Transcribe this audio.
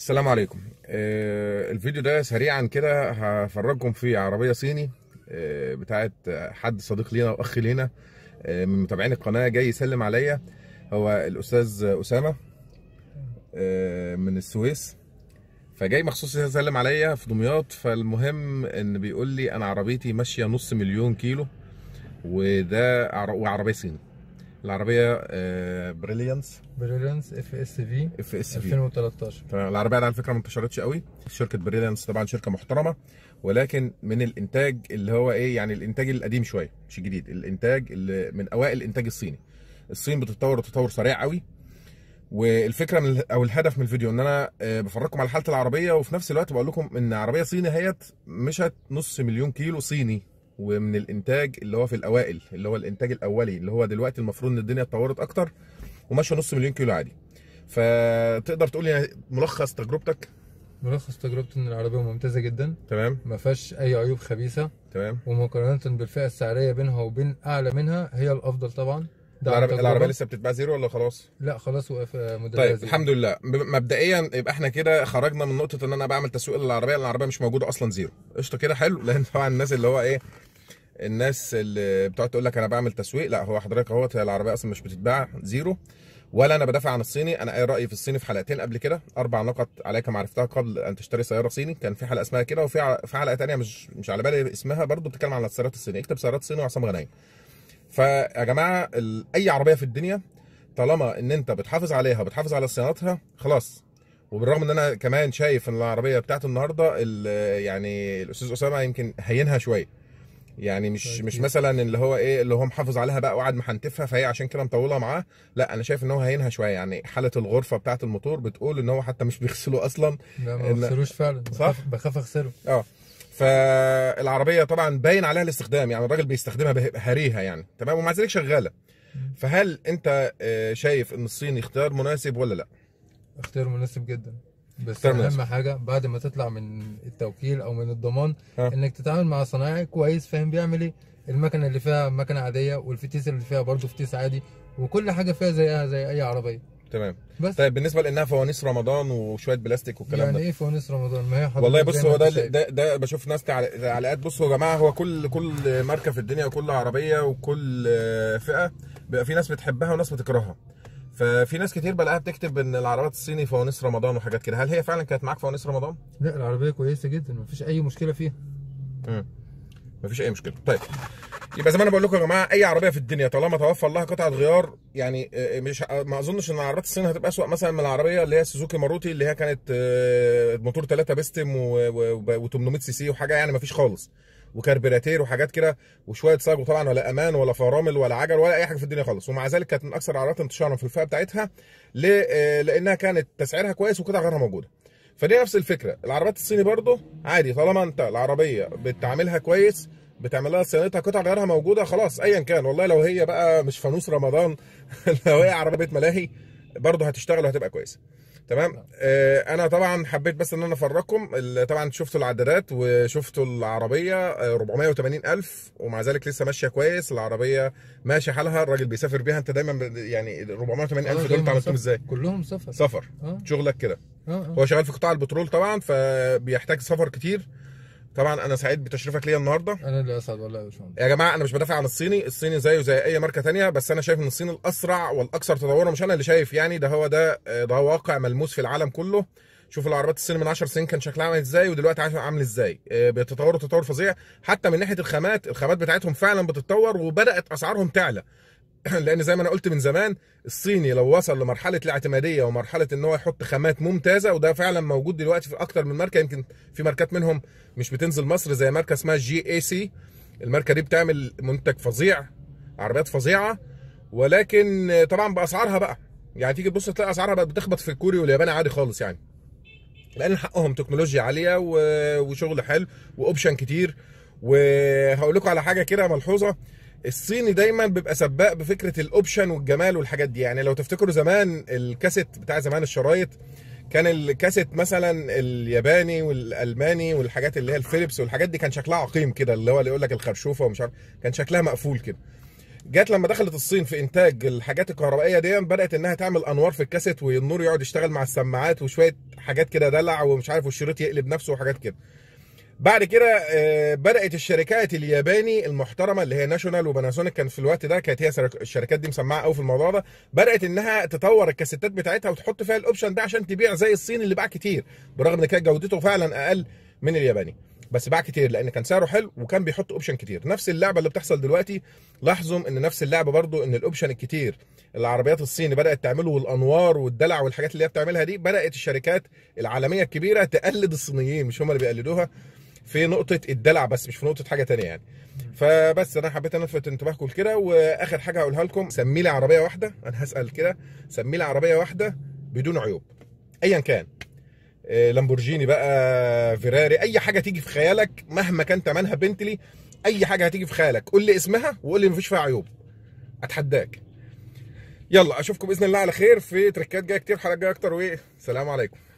السلام عليكم آه، الفيديو ده سريعا كده هفرجكم في عربيه صيني آه، بتاعت حد صديق لينا واخ لينا آه، من متابعين القناه جاي يسلم عليا هو الاستاذ اسامه من السويس فجاي مخصوص يسلم عليا في دمياط فالمهم ان بيقول لي انا عربيتي ماشيه نص مليون كيلو وده وعربيه صيني العربيه بريليانس بريليانس اف اس في اف اس في 2013 العربيه دي على فكره ما انتشرتش قوي شركه بريليانس طبعا شركه محترمه ولكن من الانتاج اللي هو ايه يعني الانتاج القديم شويه مش الجديد الانتاج اللي من اوائل الانتاج الصيني الصين بتتطور تطور سريع قوي والفكره من او الهدف من الفيديو ان انا آه، بفرجكم على حاله العربيه وفي نفس الوقت بقول لكم ان عربيه صيني هيت مشت نص مليون كيلو صيني ومن الانتاج اللي هو في الاوائل اللي هو الانتاج الاولي اللي هو دلوقتي المفروض ان الدنيا اتطورت اكتر وماشيه نص مليون كيلو عادي فتقدر تقول لي ملخص تجربتك ملخص تجربتي ان العربيه ممتازه جدا تمام ما فيهاش اي عيوب خبيثه تمام ومقارنه بالفئه السعريه بينها وبين اعلى منها هي الافضل طبعا العربية, العربيه لسه بتتباع زيرو ولا خلاص؟ لا خلاص وقف آه، موديل طيب زيرو. الحمد لله مبدئيا يبقى احنا كده خرجنا من نقطه ان انا بعمل تسويق للعربيه لان العربيه مش موجوده اصلا زيرو قشطه كده حلو لان طبعا الناس اللي هو ايه الناس اللي بتقعد تقول لك انا بعمل تسويق لا هو حضرتك اهوت العربيه اصلا مش بتتباع زيرو ولا انا بدافع عن الصيني انا قايل رايي في الصيني في حلقتين قبل كده اربع نقط عليك معرفتها قبل ان تشتري سياره صيني كان في حلقه اسمها كده وفي في حلقه ثانيه مش مش على بالي اسمها برضو بتتكلم عن السيارات الصينيه اكتب سيارات صيني وعصام غنايم فيا جماعه اي عربيه في الدنيا طالما ان انت بتحافظ عليها وبتحافظ على صيانتها خلاص وبالرغم ان انا كمان شايف ان العربيه بتاعت النهارده يعني الاستاذ اسامه يمكن هينها شويه يعني مش طيب، مش مثلا اللي هو ايه اللي هو محافظ عليها بقى وقعد محنتفها فهي عشان كده مطوله معاه لا انا شايف ان هو هينها شويه يعني حاله الغرفه بتاعه الموتور بتقول ان هو حتى مش بيغسله اصلا لا ما بغسلوش فعلا صح بخاف اغسله اه فالعربيه طبعا باين عليها الاستخدام يعني الراجل بيستخدمها هريها يعني تمام ومع ذلك شغاله فهل انت آه، شايف ان الصيني اختيار مناسب ولا لا؟ اختيار مناسب جدا بس اهم حاجه بعد ما تطلع من التوكيل او من الضمان انك تتعامل مع صنايعي كويس فاهم بيعمل ايه المكنه اللي فيها مكنه عاديه والفتيس اللي فيها برضه فتيس عادي وكل حاجه فيها زيها زي اي عربيه تمام بس طيب بالنسبه لانها فوانيس رمضان وشويه بلاستيك والكلام يعني ده يعني ايه فوانيس رمضان ما هي حضرتك والله بص هو ده ده, ده بشوف ناس تعليقات بصوا يا جماعه هو كل كل ماركه في الدنيا وكل عربيه وكل فئه بيبقى في ناس بتحبها وناس بتكرهها ففي ناس كتير بلاقيها بتكتب ان العربيات الصيني فوانيس رمضان وحاجات كده هل هي فعلا كانت معاك فوانيس رمضان لا العربيه كويسه جدا مفيش اي مشكله فيها امم مفيش اي مشكله طيب يبقى زي ما انا بقول لكم يا جماعه اي عربيه في الدنيا طالما توفر لها قطعه غيار يعني آه، آه، مش ما اظنش ان العربيات الصين هتبقى اسوء مثلا من العربيه اللي هي سوزوكي ماروتي اللي هي كانت آه، موتور 3 بيستم و 800 سي سي وحاجه يعني مفيش خالص وكربيراتير وحاجات كده وشويه صاج وطبعا ولا امان ولا فرامل ولا عجل ولا اي حاجه في الدنيا خالص ومع ذلك كانت من اكثر العربيات انتشارا في الفئه بتاعتها آه، لانها كانت تسعيرها كويس وقطع غيرها موجوده فدي نفس الفكره العربيات الصيني برضو عادي طالما انت العربيه بتعملها كويس بتعمل لها صيانتها قطع غيرها موجوده خلاص ايا كان والله لو هي بقى مش فانوس رمضان لو هي عربيه ملاهي برضه هتشتغل وهتبقى كويسه تمام نعم. آه انا طبعا حبيت بس ان انا افرجكم طبعا شفتوا العدادات وشفتوا العربيه 480 آه، الف ومع ذلك لسه ماشيه كويس العربيه ماشي حالها الراجل بيسافر بيها انت دايما يعني 480 الف آه، دول انت عملتهم ازاي كلهم سفر سفر آه. شغلك كده آه آه. هو شغال في قطاع البترول طبعا فبيحتاج سفر كتير طبعا انا سعيد بتشريفك ليا النهارده انا اللي اسعد والله يا باشمهندس يا جماعه انا مش بدافع عن الصيني الصيني زيه زي اي ماركه ثانيه بس انا شايف ان الصين الاسرع والاكثر تطورا مش انا اللي شايف يعني ده هو ده ده هو واقع ملموس في العالم كله شوف العربيات الصيني من 10 سنين كان شكلها عامل ازاي ودلوقتي عامل ازاي آه، بيتطوروا تطور فظيع حتى من ناحيه الخامات الخامات بتاعتهم فعلا بتتطور وبدات اسعارهم تعلى لان زي ما انا قلت من زمان الصيني لو وصل لمرحله الاعتماديه ومرحله ان هو يحط خامات ممتازه وده فعلا موجود دلوقتي في اكتر من ماركه يمكن في ماركات منهم مش بتنزل مصر زي ماركه اسمها جي اي سي الماركه دي بتعمل منتج فظيع عربيات فظيعه ولكن طبعا باسعارها بقى يعني تيجي تبص تلاقي اسعارها بقت بتخبط في الكوري والياباني عادي خالص يعني لان حقهم تكنولوجيا عاليه وشغل حلو واوبشن كتير وهقول لكم على حاجه كده ملحوظه الصيني دايما بيبقى سباق بفكره الاوبشن والجمال والحاجات دي يعني لو تفتكروا زمان الكاسيت بتاع زمان الشرايط كان الكاسيت مثلا الياباني والالماني والحاجات اللي هي الفيليبس والحاجات دي كان شكلها عقيم كده اللي هو اللي يقول لك الخرشوفه ومش عارف كان شكلها مقفول كده جت لما دخلت الصين في انتاج الحاجات الكهربائيه دي بدات انها تعمل انوار في الكاسيت والنور يقعد يشتغل مع السماعات وشويه حاجات كده دلع ومش عارف والشريط يقلب نفسه وحاجات كده بعد كده آه، بدات الشركات الياباني المحترمه اللي هي ناشونال وباناسونيك كان في الوقت ده كانت هي الشركات دي مسمعه قوي في الموضوع ده بدات انها تطور الكاسيتات بتاعتها وتحط فيها الاوبشن ده عشان تبيع زي الصين اللي باع كتير برغم ان كانت جودته فعلا اقل من الياباني بس باع كتير لان كان سعره حلو وكان بيحط اوبشن كتير نفس اللعبه اللي بتحصل دلوقتي لاحظوا ان نفس اللعبه برضو ان الاوبشن الكتير العربيات الصيني بدات تعمله والانوار والدلع والحاجات اللي هي بتعملها دي بدات الشركات العالميه الكبيره تقلد الصينيين مش هم اللي بيقلدوها في نقطه الدلع بس مش في نقطه حاجه تانية يعني فبس انا حبيت الفت انتباهكم لكده واخر حاجه هقولها لكم سمي لي عربيه واحده انا هسال كده سمي لي عربيه واحده بدون عيوب ايا كان آه، لامبورجيني بقى فيراري اي حاجه تيجي في خيالك مهما كان ثمنها بنتلي اي حاجه هتيجي في خيالك قول لي اسمها وقول لي مفيش فيها عيوب اتحداك يلا اشوفكم باذن الله على خير في تريكات جايه كتير حلقات جايه اكتر وسلام عليكم